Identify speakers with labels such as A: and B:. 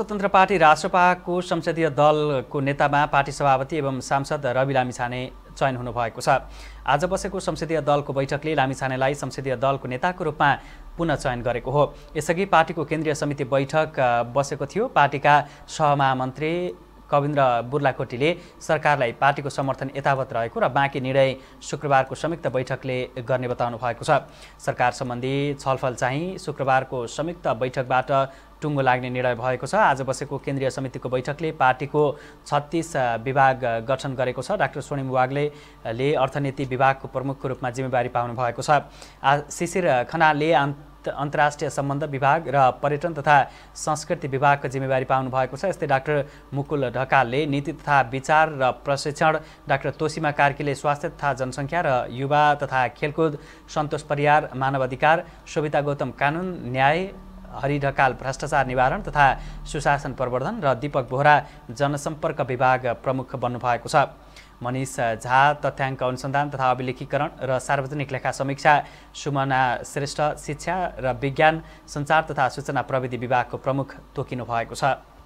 A: स्वतन्त्र पार्टी राष्ट्रपाको संसदीय दलको नेतामा पार्टी सभापति एवं सांसद रवि लामिछाने चयन हुनुभएको छ आज बसेको संसदीय दलको बैठकले लामिछानेलाई संसदीय दलको नेताको रूपमा पुनः चयन गरेको हो यसअघि पार्टीको केन्द्रीय समिति बैठक बसेको थियो पार्टीका सहमहामन्त्री कविन्द्र बुर्लाकोटीले सरकारलाई पार्टीको समर्थन यथावत रहेको र बाँकी निर्णय शुक्रबारको संयुक्त बैठकले गर्ने बताउनु भएको छ सरकार सम्बन्धी छलफल चाहिँ शुक्रबारको संयुक्त बैठकबाट टुङ्गो लाग्ने निर्णय भएको छ आज बसेको केन्द्रीय समितिको बैठकले पार्टीको छत्तिस विभाग गठन गरेको छ डाक्टर स्वर्णिम वाग्ले ले अर्थनीति विभागको प्रमुखको रूपमा जिम्मेवारी पाउनु भएको छ शिशिर खनालले अन्तर्राष्ट्रिय सम्बन्ध विभाग र पर्यटन तथा संस्कृति विभागको जिम्मेवारी पाउनुभएको छ यस्तै डाक्टर मुकुल ढकालले नीति तथा विचार र प्रशिक्षण डाक्टर तोसीमा कार्कीले स्वास्थ्य तथा जनसङ्ख्या र युवा तथा खेलकुद सन्तोष परियार मानव अधिकार सुविता गौतम कानुन न्याय हरि ढकाल भ्रष्टाचार निवारण तथा सुशासन प्रवर्धन र दीपक बोहरा जनसम्पर्क विभाग प्रमुख बन्नुभएको छ मनिष झा तथ्याङ्क अनुसन्धान तथा अभिलेखीकरण र सार्वजनिक लेखा समीक्षा सुमना श्रेष्ठ शिक्षा र विज्ञान सञ्चार तथा सूचना प्रविधि विभागको प्रमुख तोकिनु भएको छ